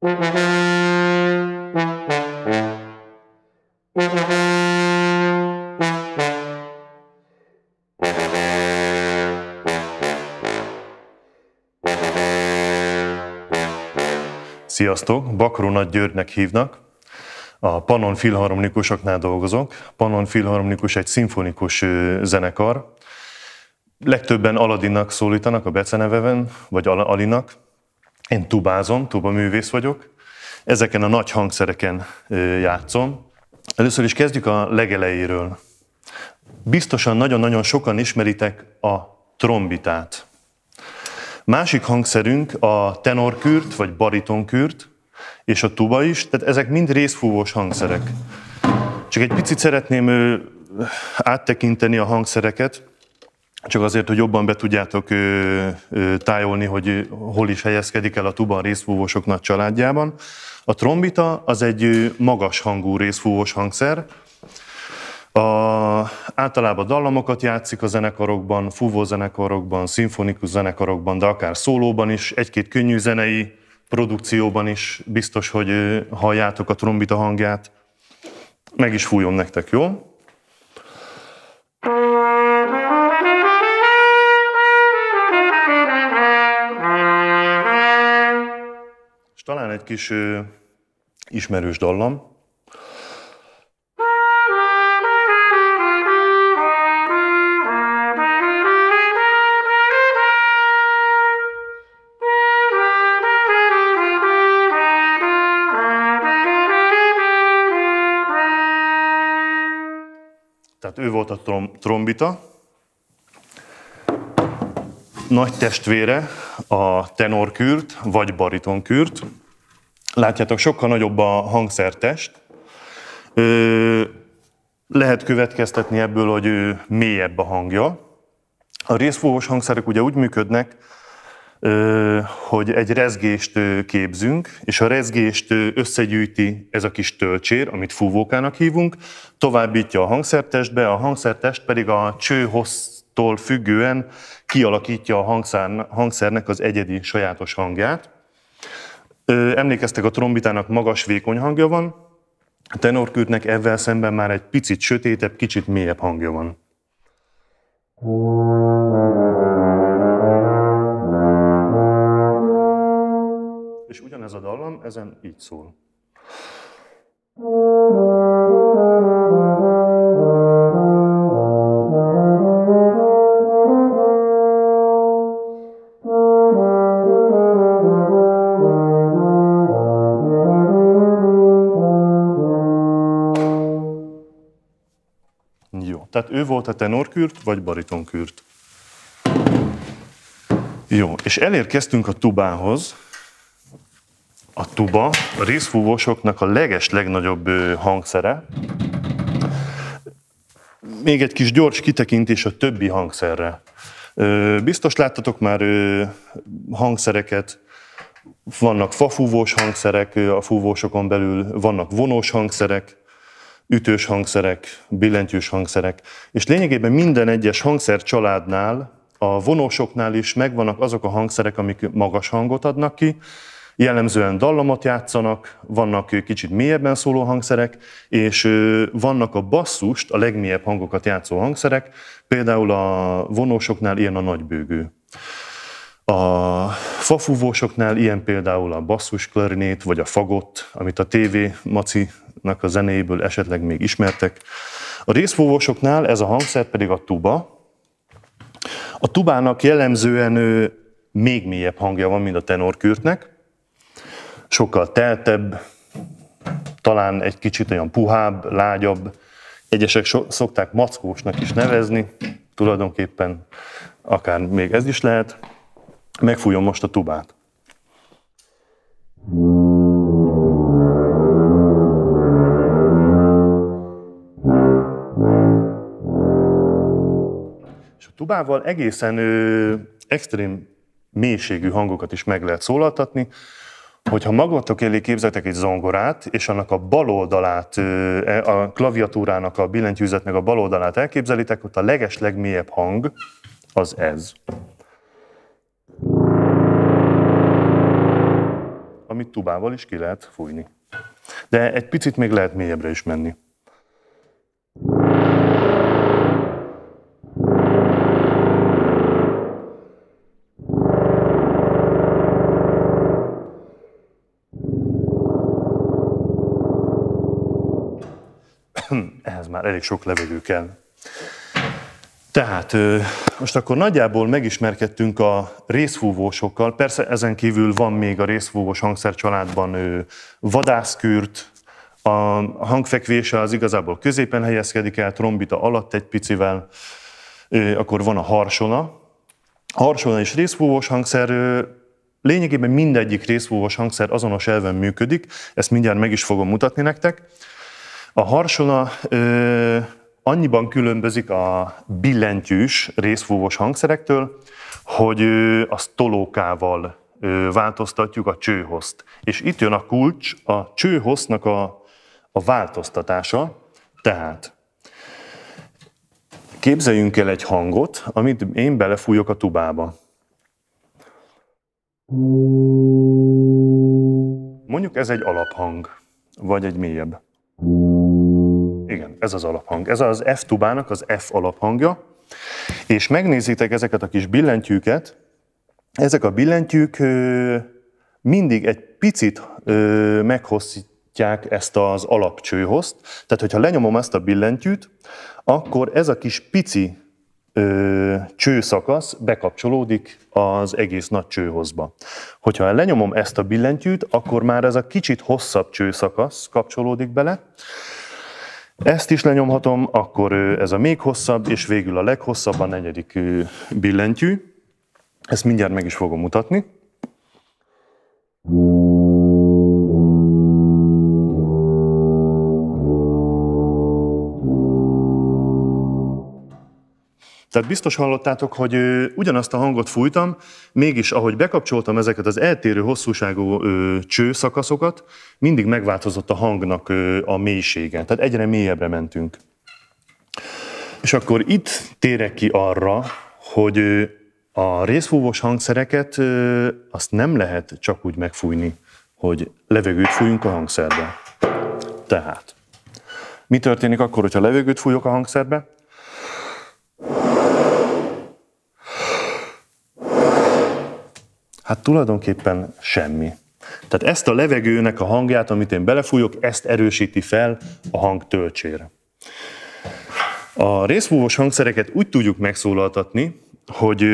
Sziasztok! Bakró Nagy Györgynek hívnak. A Pannon Filharmonikusoknál dolgozok. Pannon Filharmonikus egy szimfonikus zenekar. Legtöbben Aladinnak szólítanak a beceneveven, vagy Alinak. Én tubázom, tuba művész vagyok, ezeken a nagy hangszereken játszom. Először is kezdjük a legelejéről. Biztosan nagyon-nagyon sokan ismeritek a trombitát. Másik hangszerünk a tenorkürt, vagy baritonkürt, és a tuba is, tehát ezek mind részfúvós hangszerek. Csak egy picit szeretném áttekinteni a hangszereket csak azért, hogy jobban be tudjátok ö, ö, tájolni, hogy hol is helyezkedik el a tuban részfúvósok nagy családjában. A trombita az egy magas hangú részfúvós hangszer. A, általában dallamokat játszik a zenekarokban, fúvózenekarokban, szimfonikus zenekarokban, de akár szólóban is, egy-két könnyű zenei produkcióban is biztos, hogy halljátok a trombita hangját. Meg is fújom nektek, jó? talán egy kis ö, ismerős dallam. Tehát ő volt a trom- trombita, nagy testvére a tenorkürt vagy baritonkürt, Látjátok, sokkal nagyobb a hangszertest. Ö, lehet következtetni ebből, hogy ő mélyebb a hangja. A részfúvós hangszerek ugye úgy működnek, hogy egy rezgést képzünk, és a rezgést összegyűjti ez a kis tölcsér, amit fúvókának hívunk, továbbítja a hangszertestbe, a hangszertest pedig a cső hossztól függően kialakítja a hangszernek az egyedi sajátos hangját. Emlékeztek, a trombitának magas, vékony hangja van, a tenorkürtnek ezzel szemben már egy picit sötétebb, kicsit mélyebb hangja van. És ugyanez a dallam ezen így szól. Tehát ő volt a tenorkürt vagy baritonkürt. Jó, és elérkeztünk a tubához. A tuba a részfúvósoknak a leges legnagyobb hangszere. Még egy kis gyors kitekintés a többi hangszerre. Biztos láttatok már hangszereket, vannak fafúvós hangszerek, a fúvósokon belül vannak vonós hangszerek, ütős hangszerek, billentyűs hangszerek, és lényegében minden egyes hangszer családnál, a vonósoknál is megvannak azok a hangszerek, amik magas hangot adnak ki, jellemzően dallamot játszanak, vannak kicsit mélyebben szóló hangszerek, és vannak a basszust, a legmélyebb hangokat játszó hangszerek, például a vonósoknál ilyen a nagybőgő. A fafúvósoknál ilyen például a basszus klarinét, vagy a fagott, amit a TV Maci a zenéjéből esetleg még ismertek. A részfúvósoknál ez a hangszer pedig a tuba. A tubának jellemzően még mélyebb hangja van, mint a tenorkürtnek. Sokkal teltebb, talán egy kicsit olyan puhább, lágyabb. Egyesek so- szokták mackósnak is nevezni, tulajdonképpen akár még ez is lehet. Megfújom most a tubát. Mm. Tubával egészen ö, extrém mélységű hangokat is meg lehet szólaltatni, hogyha magatok elé képzeltek egy zongorát, és annak a bal oldalát, e, a klaviatúrának a billentyűzetnek a bal oldalát elképzelitek, ott a leges legmélyebb hang az ez. Amit tubával is ki lehet fújni. De egy picit még lehet mélyebbre is menni. már elég sok levegő kell. Tehát most akkor nagyjából megismerkedtünk a részfúvósokkal, persze ezen kívül van még a részfúvós hangszercsaládban vadászkürt, a hangfekvése az igazából középen helyezkedik el, trombita alatt egy picivel, akkor van a harsona. A harsona és részfúvós hangszer lényegében mindegyik részfúvós hangszer azonos elven működik, ezt mindjárt meg is fogom mutatni nektek. A harsona ö, annyiban különbözik a billentyűs részfúvós hangszerektől, hogy ö, azt tolókával ö, változtatjuk a csőhozt. És itt jön a kulcs, a csőhoznak a, a változtatása. Tehát képzeljünk el egy hangot, amit én belefújok a tubába. Mondjuk ez egy alaphang, vagy egy mélyebb. Igen, ez az alaphang. Ez az F tubának az F alaphangja. És megnézitek ezeket a kis billentyűket. Ezek a billentyűk mindig egy picit meghosszítják ezt az alapcsőhozt. Tehát, hogyha lenyomom ezt a billentyűt, akkor ez a kis pici ö, csőszakasz bekapcsolódik az egész nagy csőhozba. Hogyha lenyomom ezt a billentyűt, akkor már ez a kicsit hosszabb csőszakasz kapcsolódik bele, ezt is lenyomhatom, akkor ez a még hosszabb, és végül a leghosszabb, a negyedik billentyű. Ezt mindjárt meg is fogom mutatni. Mm. Tehát biztos hallottátok, hogy ugyanazt a hangot fújtam, mégis ahogy bekapcsoltam ezeket az eltérő hosszúságú csőszakaszokat, mindig megváltozott a hangnak a mélysége. Tehát egyre mélyebbre mentünk. És akkor itt térek ki arra, hogy a részfúvós hangszereket azt nem lehet csak úgy megfújni, hogy levegőt fújunk a hangszerbe. Tehát, mi történik akkor, hogyha levegőt fújok a hangszerbe? Hát tulajdonképpen semmi. Tehát ezt a levegőnek a hangját, amit én belefújok, ezt erősíti fel a hang töltsére. A részfúvós hangszereket úgy tudjuk megszólaltatni, hogy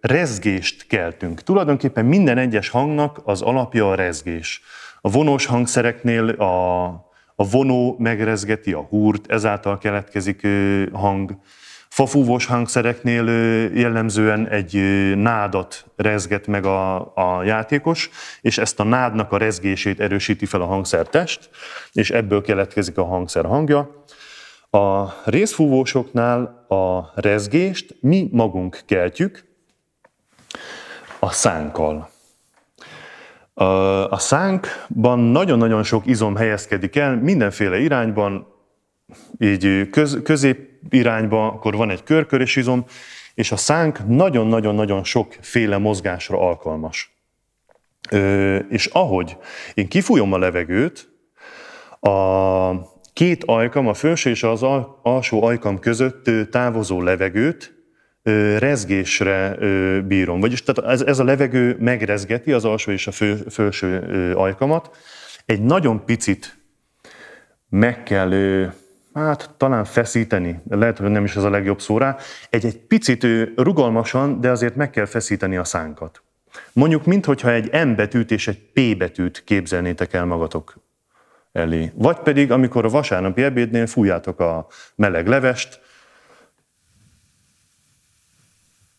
rezgést keltünk. Tulajdonképpen minden egyes hangnak az alapja a rezgés. A vonós hangszereknél a, a vonó megrezgeti a húrt, ezáltal keletkezik hang. Fafúvós hangszereknél jellemzően egy nádat rezget meg a, a játékos, és ezt a nádnak a rezgését erősíti fel a hangszertest, és ebből keletkezik a hangszer hangja. A részfúvósoknál a rezgést mi magunk keltjük a szánkkal. A szánkban nagyon-nagyon sok izom helyezkedik el, mindenféle irányban, így köz, közép irányba, akkor van egy körkörös izom, és a szánk nagyon-nagyon-nagyon sokféle mozgásra alkalmas. Ö, és ahogy én kifújom a levegőt, a két ajkam, a felső és az alsó ajkam között távozó levegőt rezgésre bírom. Vagyis tehát ez, ez a levegő megrezgeti az alsó és a fő, felső ajkamat. Egy nagyon picit meg kell hát talán feszíteni, lehet, hogy nem is ez a legjobb szó rá, egy, egy picit ő rugalmasan, de azért meg kell feszíteni a szánkat. Mondjuk, mintha egy M betűt és egy P betűt képzelnétek el magatok elé. Vagy pedig, amikor a vasárnapi ebédnél fújjátok a meleg levest.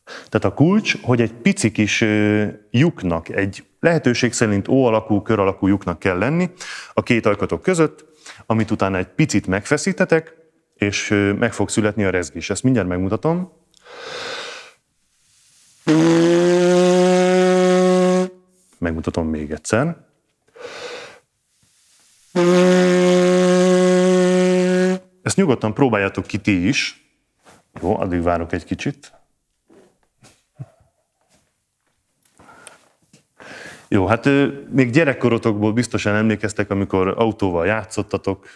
Tehát a kulcs, hogy egy pici kis lyuknak, egy lehetőség szerint O alakú, kör alakú lyuknak kell lenni a két ajkatok között, amit utána egy picit megfeszítetek, és meg fog születni a rezgés. Ezt mindjárt megmutatom. Megmutatom még egyszer. Ezt nyugodtan próbáljátok ki ti is. Jó, addig várok egy kicsit. Jó, hát még gyerekkorotokból biztosan emlékeztek, amikor autóval játszottatok,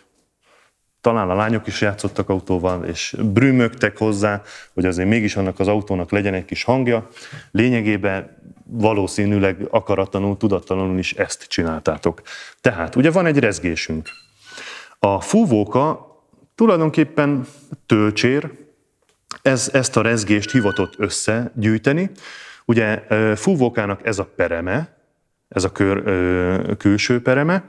talán a lányok is játszottak autóval, és brümögtek hozzá, hogy azért mégis annak az autónak legyen egy kis hangja. Lényegében valószínűleg akaratlanul, tudattalanul is ezt csináltátok. Tehát, ugye van egy rezgésünk. A fúvóka tulajdonképpen tölcsér, ez, ezt a rezgést hivatott összegyűjteni. Ugye fúvókának ez a pereme, ez a kör ö, külső pereme,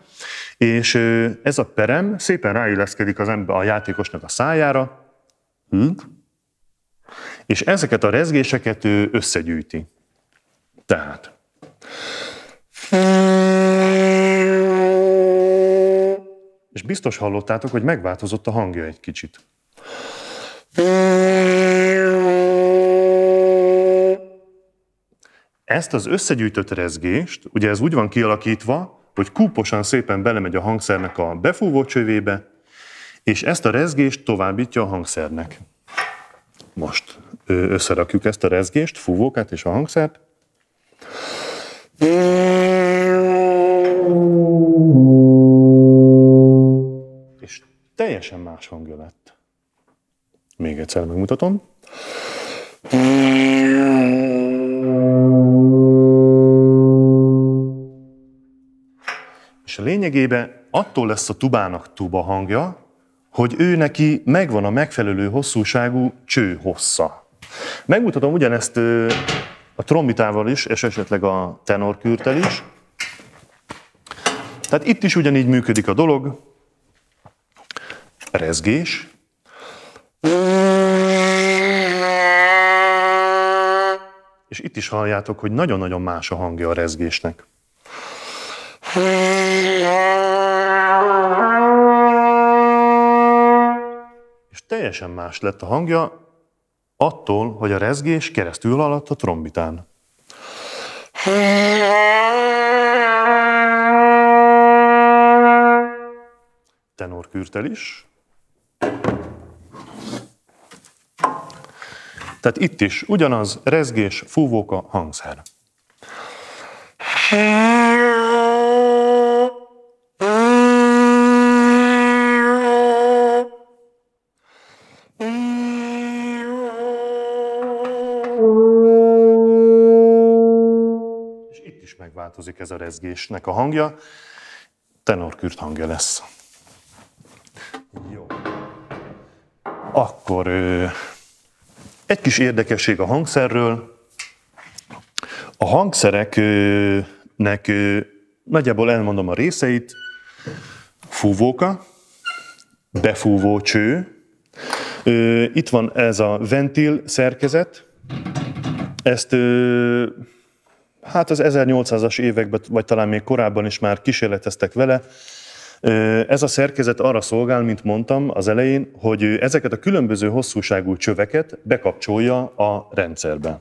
és ö, ez a perem szépen ráilleszkedik az ember a játékosnak a szájára, hűg, és ezeket a rezgéseket ő összegyűjti. Tehát. És biztos hallottátok, hogy megváltozott a hangja egy kicsit. Ezt az összegyűjtött rezgést, ugye ez úgy van kialakítva, hogy kúposan szépen belemegy a hangszernek a befúvó csövébe, és ezt a rezgést továbbítja a hangszernek. Most összerakjuk ezt a rezgést, fúvókát és a hangszert. És teljesen más hangja lett. Még egyszer megmutatom. lényegében attól lesz a tubának tuba hangja, hogy ő neki megvan a megfelelő hosszúságú cső hossza. Megmutatom ugyanezt a trombitával is, és esetleg a tenorkürtel is. Tehát itt is ugyanígy működik a dolog. Rezgés. És itt is halljátok, hogy nagyon-nagyon más a hangja a rezgésnek. És teljesen más lett a hangja attól, hogy a rezgés keresztül haladt a trombitán. kürtel is. Tehát itt is ugyanaz rezgés, fúvóka, hangszer. megváltozik ez a rezgésnek a hangja. Tenorkürt hangja lesz. Jó. Akkor egy kis érdekesség a hangszerről. A hangszereknek nagyjából elmondom a részeit. Fúvóka, befúvó cső. Itt van ez a ventil szerkezet. Ezt hát az 1800-as években, vagy talán még korábban is már kísérleteztek vele. Ez a szerkezet arra szolgál, mint mondtam az elején, hogy ezeket a különböző hosszúságú csöveket bekapcsolja a rendszerbe.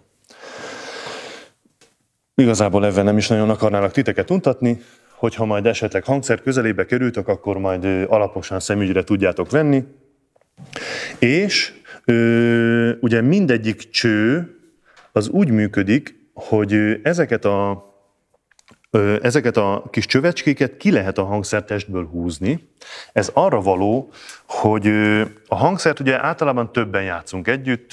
Igazából ebben nem is nagyon akarnának titeket untatni, hogyha majd esetleg hangszer közelébe kerültök, akkor majd alaposan szemügyre tudjátok venni. És ugye mindegyik cső az úgy működik, hogy ezeket a, ezeket a kis csövecskéket ki lehet a hangszertestből húzni. Ez arra való, hogy a hangszert ugye általában többen játszunk együtt,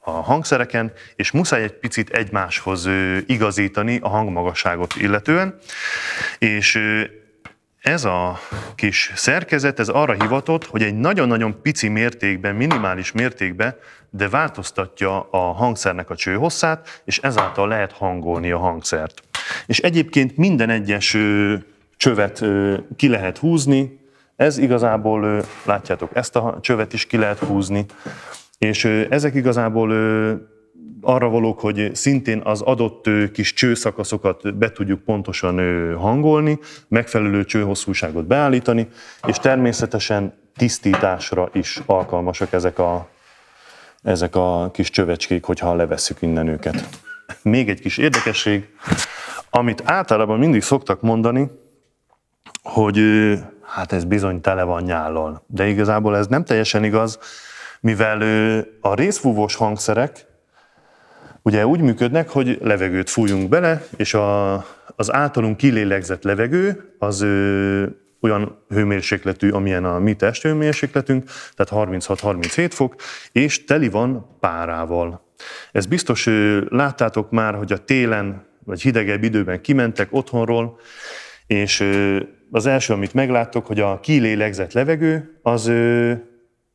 a hangszereken, és muszáj egy picit egymáshoz igazítani a hangmagasságot illetően, és ez a kis szerkezet, ez arra hivatott, hogy egy nagyon-nagyon pici mértékben, minimális mértékben, de változtatja a hangszernek a csőhosszát, és ezáltal lehet hangolni a hangszert. És egyébként minden egyes csövet ki lehet húzni, ez igazából, látjátok, ezt a csövet is ki lehet húzni, és ezek igazából arra valók, hogy szintén az adott kis csőszakaszokat be tudjuk pontosan hangolni, megfelelő csőhosszúságot beállítani, és természetesen tisztításra is alkalmasak ezek a, ezek a kis csövecskék, hogyha levesszük innen őket. Még egy kis érdekesség, amit általában mindig szoktak mondani, hogy hát ez bizony tele van nyállal. De igazából ez nem teljesen igaz, mivel a részfúvós hangszerek ugye úgy működnek, hogy levegőt fújunk bele, és a, az általunk kilélegzett levegő az ö, olyan hőmérsékletű, amilyen a mi testhőmérsékletünk, tehát 36-37 fok, és teli van párával. Ez biztos ö, láttátok már, hogy a télen vagy hidegebb időben kimentek otthonról, és ö, az első, amit megláttok, hogy a kilélegzett levegő az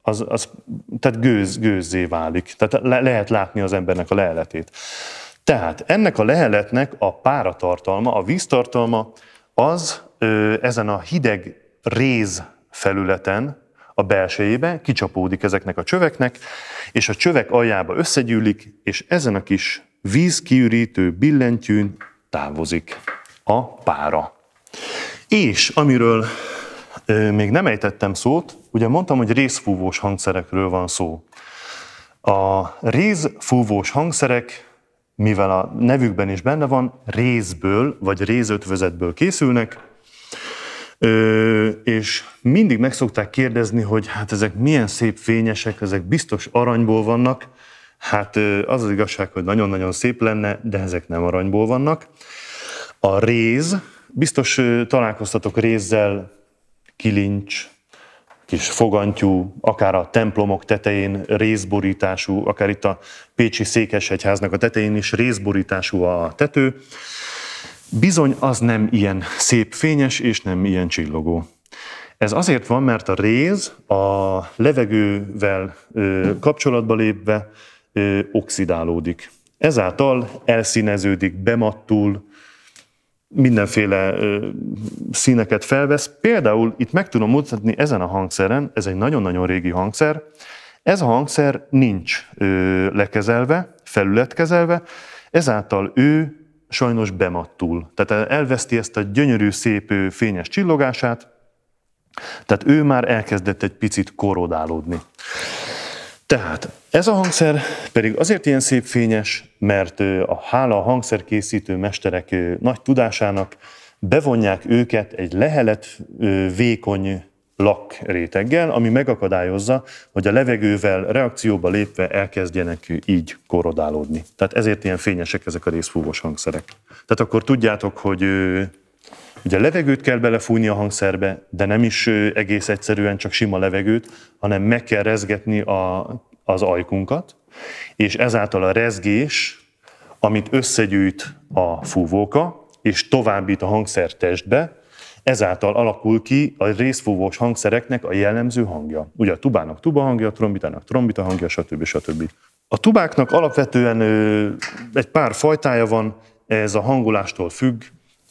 az, az tehát gőz, gőzzé válik. Tehát le, lehet látni az embernek a leheletét. Tehát ennek a leheletnek a páratartalma, a víztartalma az ö, ezen a hideg réz felületen, a belsejébe, kicsapódik ezeknek a csöveknek, és a csövek aljába összegyűlik, és ezen a kis vízkiürítő billentyűn távozik a pára. És amiről még nem ejtettem szót, ugye mondtam, hogy részfúvós hangszerekről van szó. A rézfúvós hangszerek, mivel a nevükben is benne van, rézből vagy rézötvözetből készülnek, és mindig meg szokták kérdezni, hogy hát ezek milyen szép fényesek, ezek biztos aranyból vannak. Hát az az igazság, hogy nagyon-nagyon szép lenne, de ezek nem aranyból vannak. A réz, biztos találkoztatok rézzel kilincs, kis fogantyú, akár a templomok tetején részborítású, akár itt a Pécsi Székesegyháznak a tetején is részborítású a tető, bizony az nem ilyen szép fényes és nem ilyen csillogó. Ez azért van, mert a réz a levegővel ö, kapcsolatba lépve ö, oxidálódik. Ezáltal elszíneződik, bemattul, mindenféle ö, színeket felvesz. Például itt meg tudom mutatni ezen a hangszeren, ez egy nagyon-nagyon régi hangszer, ez a hangszer nincs ö, lekezelve, felületkezelve, ezáltal ő sajnos bemattul. Tehát elveszti ezt a gyönyörű, szép, ö, fényes csillogását, tehát ő már elkezdett egy picit korodálódni. Tehát ez a hangszer pedig azért ilyen szép fényes, mert a hála a hangszerkészítő mesterek nagy tudásának bevonják őket egy lehelet vékony lak réteggel, ami megakadályozza, hogy a levegővel reakcióba lépve elkezdjenek így korodálódni. Tehát ezért ilyen fényesek ezek a részfúvós hangszerek. Tehát akkor tudjátok, hogy Ugye levegőt kell belefújni a hangszerbe, de nem is egész egyszerűen csak sima levegőt, hanem meg kell rezgetni a, az ajkunkat, és ezáltal a rezgés, amit összegyűjt a fúvóka, és továbbít a hangszer testbe, ezáltal alakul ki a részfúvós hangszereknek a jellemző hangja. Ugye a tubának tuba hangja, a trombitának trombita hangja, stb. stb. A tubáknak alapvetően egy pár fajtája van, ez a hangolástól függ,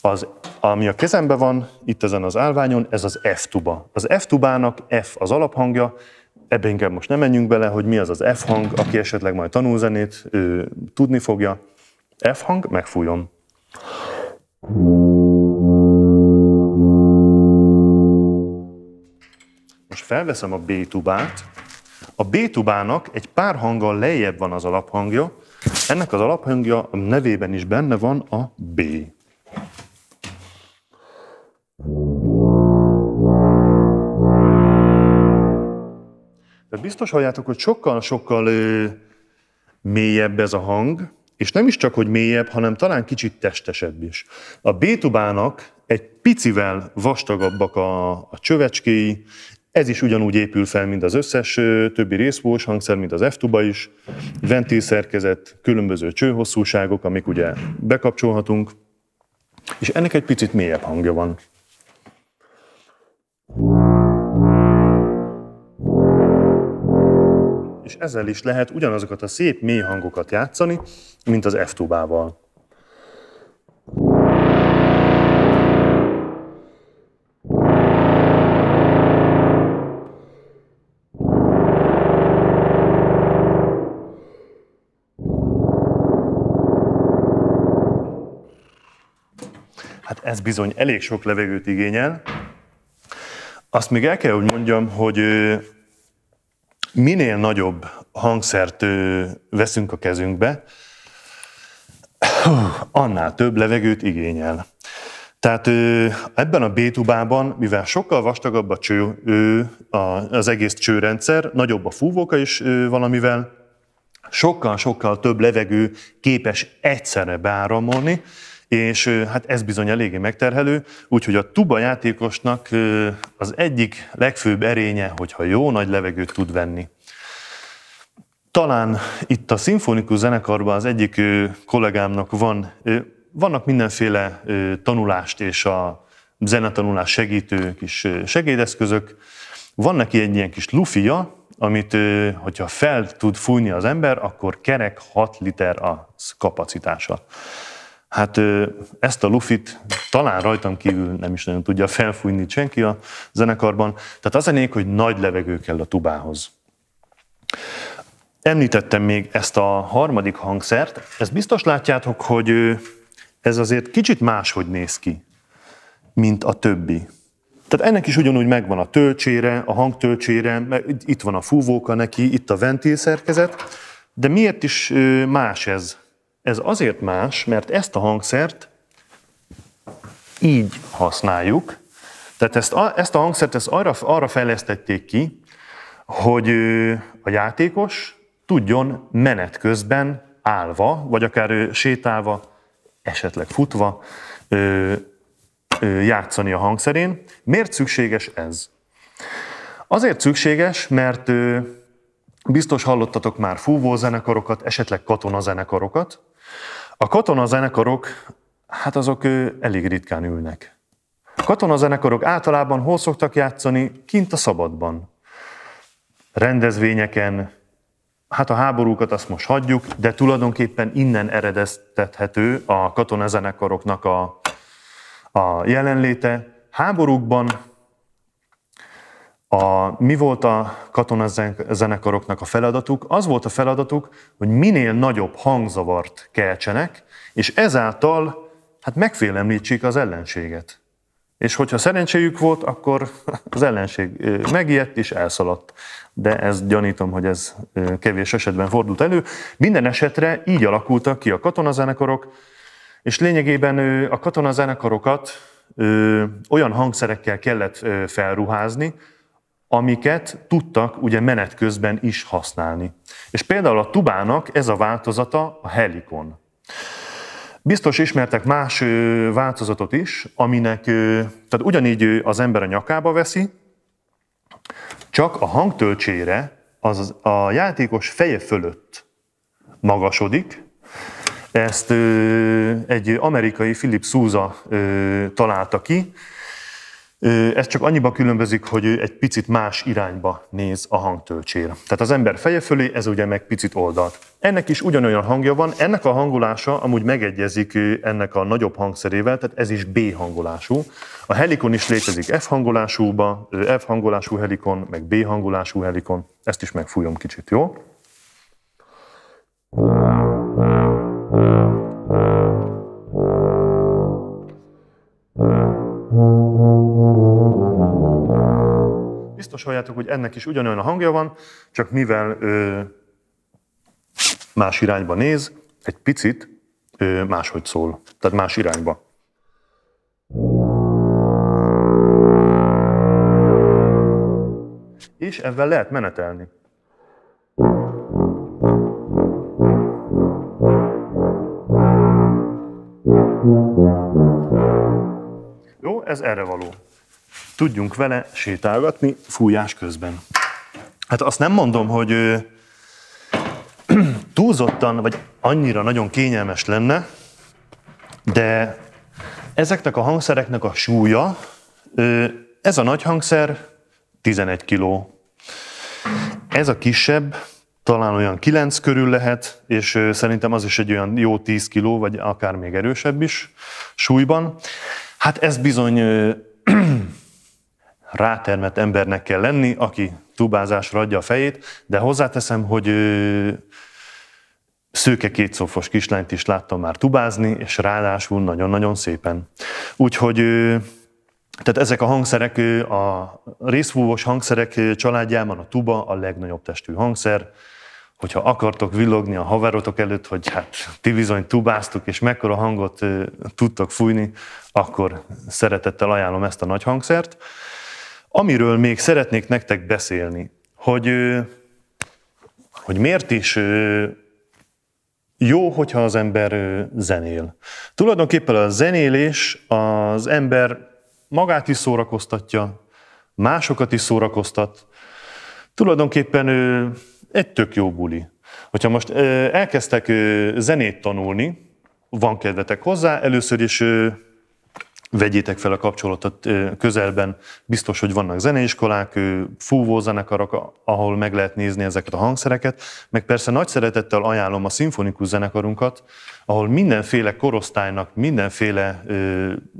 az, ami a kezemben van, itt ezen az állványon, ez az F-tuba. Az F-tubának F az alaphangja, ebbe inkább most nem menjünk bele, hogy mi az az F-hang, aki esetleg majd tanul zenét, ő tudni fogja. F-hang, megfújom. Most felveszem a B-tubát. A B-tubának egy pár hanggal lejjebb van az alaphangja, ennek az alaphangja a nevében is benne van a B. De biztos halljátok, hogy sokkal-sokkal mélyebb ez a hang, és nem is csak, hogy mélyebb, hanem talán kicsit testesebb is. A B-tubának egy picivel vastagabbak a, a csövecskéi, ez is ugyanúgy épül fel, mint az összes többi részvós hangszer, mint az F-tuba is. Ventilszerkezet, különböző csőhosszúságok, amik ugye bekapcsolhatunk, és ennek egy picit mélyebb hangja van. És ezzel is lehet ugyanazokat a szép mély hangokat játszani, mint az F-tubával. Hát ez bizony elég sok levegőt igényel, azt még el kell, hogy mondjam, hogy minél nagyobb hangszert veszünk a kezünkbe, annál több levegőt igényel. Tehát ebben a B-tubában, mivel sokkal vastagabb a cső, az egész csőrendszer, nagyobb a fúvóka is valamivel, sokkal-sokkal több levegő képes egyszerre beáramolni, és hát ez bizony eléggé megterhelő, úgyhogy a tuba játékosnak az egyik legfőbb erénye, hogyha jó nagy levegőt tud venni. Talán itt a szimfonikus zenekarban az egyik kollégámnak van, vannak mindenféle tanulást és a zenetanulás segítő kis segédeszközök. Van neki egy ilyen kis lufia, amit, hogyha fel tud fújni az ember, akkor kerek 6 liter a kapacitása. Hát ezt a lufit talán rajtam kívül nem is nagyon tudja felfújni senki a zenekarban. Tehát az a hogy nagy levegő kell a tubához. Említettem még ezt a harmadik hangszert. Ezt biztos látjátok, hogy ez azért kicsit máshogy néz ki, mint a többi. Tehát ennek is ugyanúgy megvan a töltsére, a hangtöltsére, itt van a fúvóka neki, itt a ventil szerkezet, de miért is más ez? Ez azért más, mert ezt a hangszert így használjuk. Tehát ezt a, ezt a hangszert ezt arra, arra fejlesztették ki, hogy a játékos tudjon menet közben állva, vagy akár sétálva, esetleg futva játszani a hangszerén. Miért szükséges ez? Azért szükséges, mert biztos hallottatok már fúvó zenekarokat, esetleg katonazenekarokat, a katonazenekarok, hát azok elég ritkán ülnek. A katonazenekarok általában hol szoktak játszani? Kint a szabadban. Rendezvényeken, hát a háborúkat azt most hagyjuk, de tulajdonképpen innen eredeztethető a katonazenekaroknak a, a jelenléte. Háborúkban a, mi volt a katonazenekaroknak a feladatuk? Az volt a feladatuk, hogy minél nagyobb hangzavart keltsenek, és ezáltal hát megfélemlítsék az ellenséget. És hogyha szerencséjük volt, akkor az ellenség megijedt és elszaladt. De ez gyanítom, hogy ez kevés esetben fordult elő. Minden esetre így alakultak ki a katonazenekarok, és lényegében a katonazenekarokat olyan hangszerekkel kellett felruházni, amiket tudtak ugye menet közben is használni. És például a tubának ez a változata a helikon. Biztos ismertek más változatot is, aminek, tehát ugyanígy az ember a nyakába veszi, csak a hangtöltsére, az a játékos feje fölött magasodik. Ezt egy amerikai Philip Sousa találta ki, ez csak annyiba különbözik, hogy ő egy picit más irányba néz a hangtölcsér. Tehát az ember feje fölé, ez ugye meg picit oldalt. Ennek is ugyanolyan hangja van, ennek a hangolása amúgy megegyezik ennek a nagyobb hangszerével, tehát ez is B hangolású. A helikon is létezik F hangolásúba, F hangolású helikon, meg B hangolású helikon. Ezt is megfújom kicsit, jó? Mm. biztos halljátok, hogy ennek is ugyanolyan a hangja van, csak mivel ö, más irányba néz, egy picit ö, máshogy szól, tehát más irányba. És ezzel lehet menetelni. Jó, ez erre való tudjunk vele sétálgatni fújás közben. Hát azt nem mondom, hogy túlzottan, vagy annyira nagyon kényelmes lenne, de ezeknek a hangszereknek a súlya, ez a nagy hangszer 11 kg. Ez a kisebb, talán olyan 9 körül lehet, és szerintem az is egy olyan jó 10 kg, vagy akár még erősebb is súlyban. Hát ez bizony rátermett embernek kell lenni, aki tubázásra adja a fejét, de hozzáteszem, hogy ö, szőke kétszófos kislányt is láttam már tubázni, és ráadásul nagyon-nagyon szépen. Úgyhogy ö, tehát ezek a hangszerek, a részfúvós hangszerek családjában a tuba a legnagyobb testű hangszer. Hogyha akartok villogni a haverotok előtt, hogy hát ti bizony tubáztuk, és mekkora hangot tudtok fújni, akkor szeretettel ajánlom ezt a nagy hangszert. Amiről még szeretnék nektek beszélni, hogy, hogy miért is jó, hogyha az ember zenél. Tulajdonképpen a zenélés az ember magát is szórakoztatja, másokat is szórakoztat. Tulajdonképpen egy tök jó buli. Hogyha most elkezdtek zenét tanulni, van kedvetek hozzá, először is vegyétek fel a kapcsolatot közelben. Biztos, hogy vannak zeneiskolák, fúvózenekarok, ahol meg lehet nézni ezeket a hangszereket. Meg persze nagy szeretettel ajánlom a szimfonikus zenekarunkat, ahol mindenféle korosztálynak mindenféle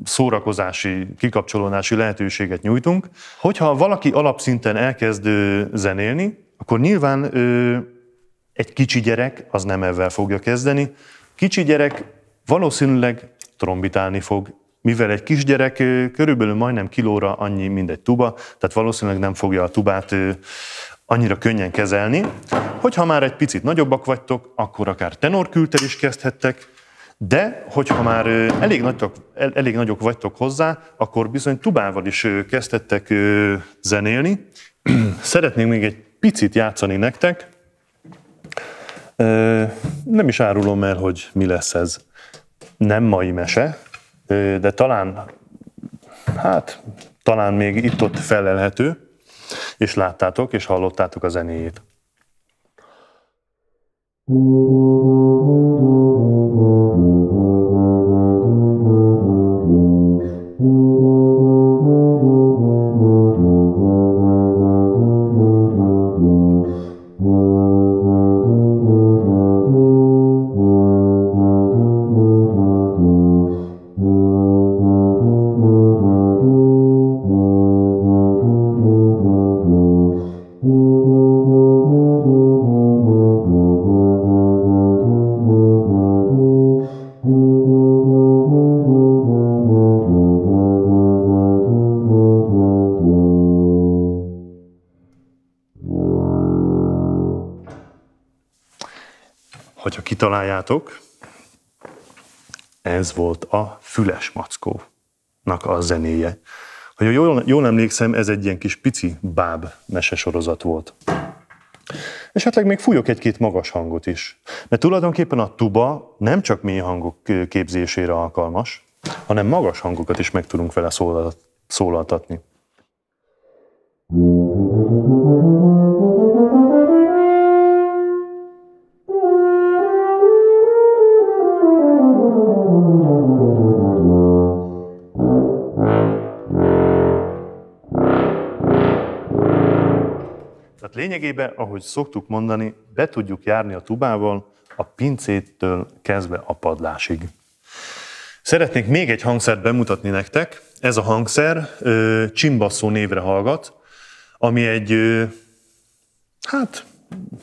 szórakozási, kikapcsolódási lehetőséget nyújtunk. Hogyha valaki alapszinten elkezd zenélni, akkor nyilván egy kicsi gyerek az nem ezzel fogja kezdeni. Kicsi gyerek valószínűleg trombitálni fog, mivel egy kisgyerek körülbelül majdnem kilóra annyi, mint egy tuba, tehát valószínűleg nem fogja a tubát annyira könnyen kezelni, hogy ha már egy picit nagyobbak vagytok, akkor akár tenorkülter is kezdhettek, de hogyha már elég, nagyok, elég nagyok vagytok hozzá, akkor bizony tubával is kezdhettek zenélni. Szeretnék még egy picit játszani nektek. Nem is árulom el, hogy mi lesz ez. Nem mai mese, de talán, hát, talán még itt-ott felelhető, és láttátok, és hallottátok a zenéjét. Mm-hmm. hogyha kitaláljátok, ez volt a Füles Mackónak a zenéje. Ha jól, jól emlékszem, ez egy ilyen kis pici báb mesesorozat volt. Esetleg még fújok egy-két magas hangot is. Mert tulajdonképpen a tuba nem csak mély hangok képzésére alkalmas, hanem magas hangokat is meg tudunk vele szólaltatni. Thank you. Tehát lényegében, ahogy szoktuk mondani, be tudjuk járni a tubával a pincétől kezdve a padlásig. Szeretnék még egy hangszert bemutatni nektek. Ez a hangszer ö, csimbasszó névre hallgat, ami egy, ö, hát,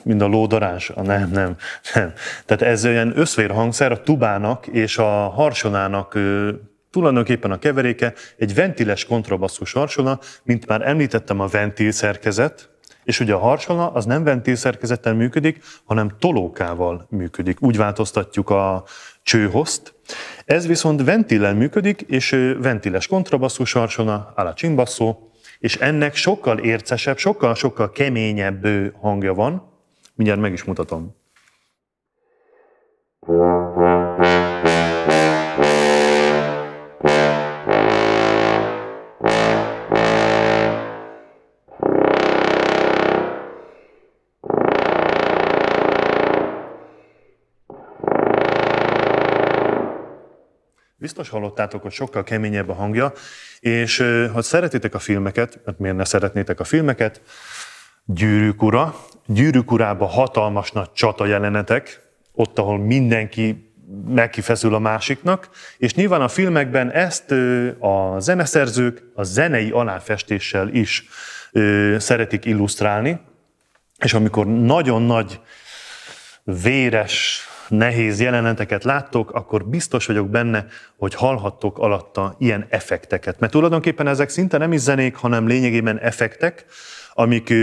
mint a lódarás, a nem, nem, nem. Tehát ez olyan hangszer a tubának és a harsonának ö, tulajdonképpen a keveréke, egy ventiles kontrabasszus harsona, mint már említettem a ventil szerkezet, és ugye a harcsolna az nem ventilszerkezeten működik, hanem tolókával működik. Úgy változtatjuk a csőhozt. Ez viszont ventillel működik, és ventiles kontrabasszus harsona, ala csimbasszó, és ennek sokkal ércesebb, sokkal-sokkal keményebb hangja van. Mindjárt meg is mutatom. Mm-hmm. biztos hallottátok, hogy sokkal keményebb a hangja, és ha szeretitek a filmeket, mert hát miért ne szeretnétek a filmeket, Gyűrűk ura, Gyűrűk urába hatalmas nagy csata jelenetek, ott, ahol mindenki neki feszül a másiknak, és nyilván a filmekben ezt a zeneszerzők a zenei aláfestéssel is szeretik illusztrálni, és amikor nagyon nagy véres nehéz jeleneteket láttok, akkor biztos vagyok benne, hogy hallhattok alatta ilyen effekteket. Mert tulajdonképpen ezek szinte nem is zenék, hanem lényegében effektek, amik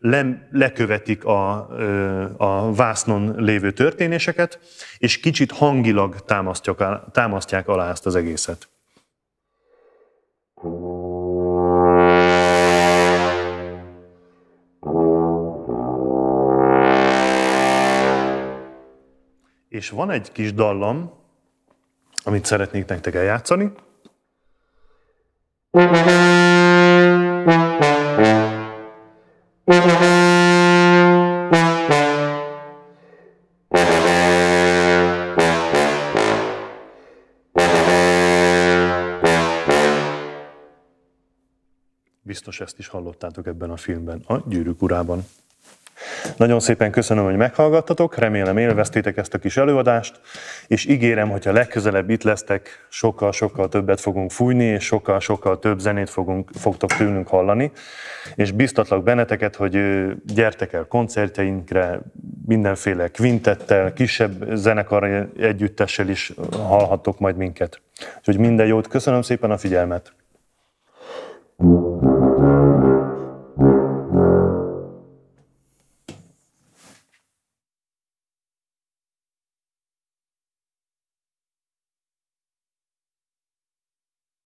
le, lekövetik a, a vásznon lévő történéseket, és kicsit hangilag támasztják, támasztják alá ezt az egészet. Oh. És van egy kis dallam, amit szeretnék nektek eljátszani. Biztos ezt is hallottátok ebben a filmben, a Gyűrűk urában. Nagyon szépen köszönöm, hogy meghallgattatok, remélem élveztétek ezt a kis előadást, és ígérem, hogy a legközelebb itt lesztek, sokkal-sokkal többet fogunk fújni, és sokkal-sokkal több zenét fogunk, fogtok tőlünk hallani, és biztatlak benneteket, hogy gyertek el koncertjeinkre, mindenféle kvintettel, kisebb zenekar együttessel is hallhattok majd minket. Úgyhogy minden jót, köszönöm szépen a figyelmet! Mm-hmm.